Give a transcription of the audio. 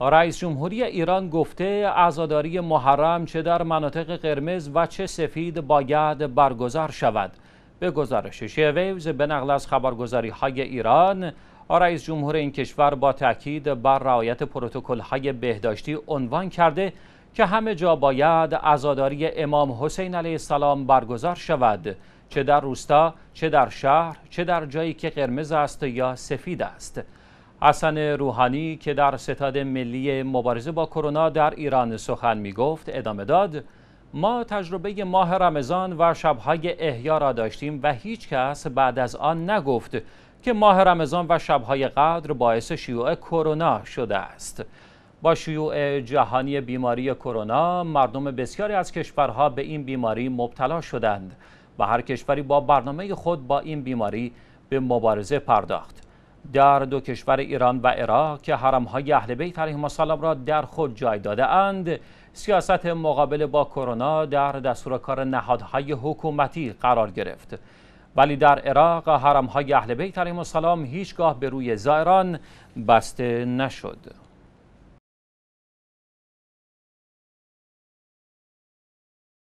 رئیس جمهوری ایران گفته ازاداری محرم چه در مناطق قرمز و چه سفید باید برگزار شود. به گزارش شیویوز به نقل از خبرگزاری های ایران، رئیس جمهور این کشور با تاکید بر رعایت پروتکل های بهداشتی عنوان کرده که همه جا باید ازاداری امام حسین علیه السلام برگزار شود چه در روستا، چه در شهر، چه در جایی که قرمز است یا سفید است. حسن روحانی که در ستاد ملی مبارزه با کرونا در ایران سخن می گفت ادامه داد ما تجربه ماه رمضان و شبهای احیا را داشتیم و هیچ کس بعد از آن نگفت که ماه رمضان و شبهای قدر باعث شیوع کرونا شده است با شیوع جهانی بیماری کرونا مردم بسیاری از کشورها به این بیماری مبتلا شدند و هر کشوری با برنامه خود با این بیماری به مبارزه پرداخت در دو کشور ایران و عراق که های اهل بیت علیهم السلام را در خود جای داده اند سیاست مقابل با کرونا در دستور کار نهادهای حکومتی قرار گرفت ولی در عراق حرمهای اهل بیت علیهم السلام هیچگاه به روی زائران بسته نشد